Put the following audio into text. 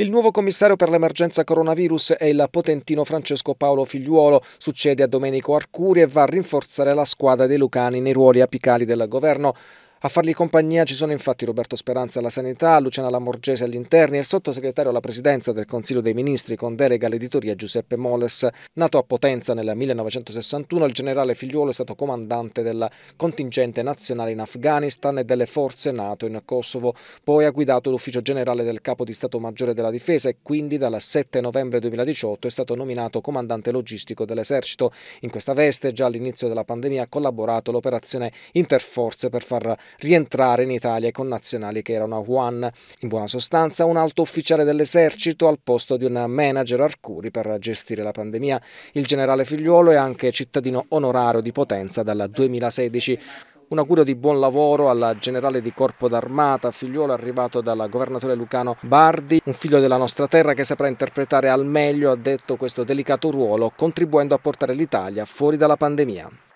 Il nuovo commissario per l'emergenza coronavirus è il potentino Francesco Paolo Figliuolo, succede a Domenico Arcuri e va a rinforzare la squadra dei Lucani nei ruoli apicali del governo. A fargli compagnia ci sono infatti Roberto Speranza alla Sanità, Luciana Lamorgese agli interni e il sottosegretario alla Presidenza del Consiglio dei Ministri con delega all'editoria Giuseppe Moles. Nato a Potenza nel 1961, il generale Figliuolo è stato comandante del contingente nazionale in Afghanistan e delle forze NATO in Kosovo. Poi ha guidato l'ufficio generale del capo di Stato Maggiore della Difesa e quindi dal 7 novembre 2018 è stato nominato comandante logistico dell'esercito. In questa veste, già all'inizio della pandemia, ha collaborato all'operazione Interforze per far rientrare in Italia con nazionali che erano a Wuhan. In buona sostanza un alto ufficiale dell'esercito al posto di un manager Arcuri per gestire la pandemia. Il generale Figliuolo è anche cittadino onorario di Potenza dal 2016. Un augurio di buon lavoro al generale di Corpo d'Armata, figliuolo arrivato dal governatore Lucano Bardi, un figlio della nostra terra che saprà interpretare al meglio, ha detto, questo delicato ruolo, contribuendo a portare l'Italia fuori dalla pandemia.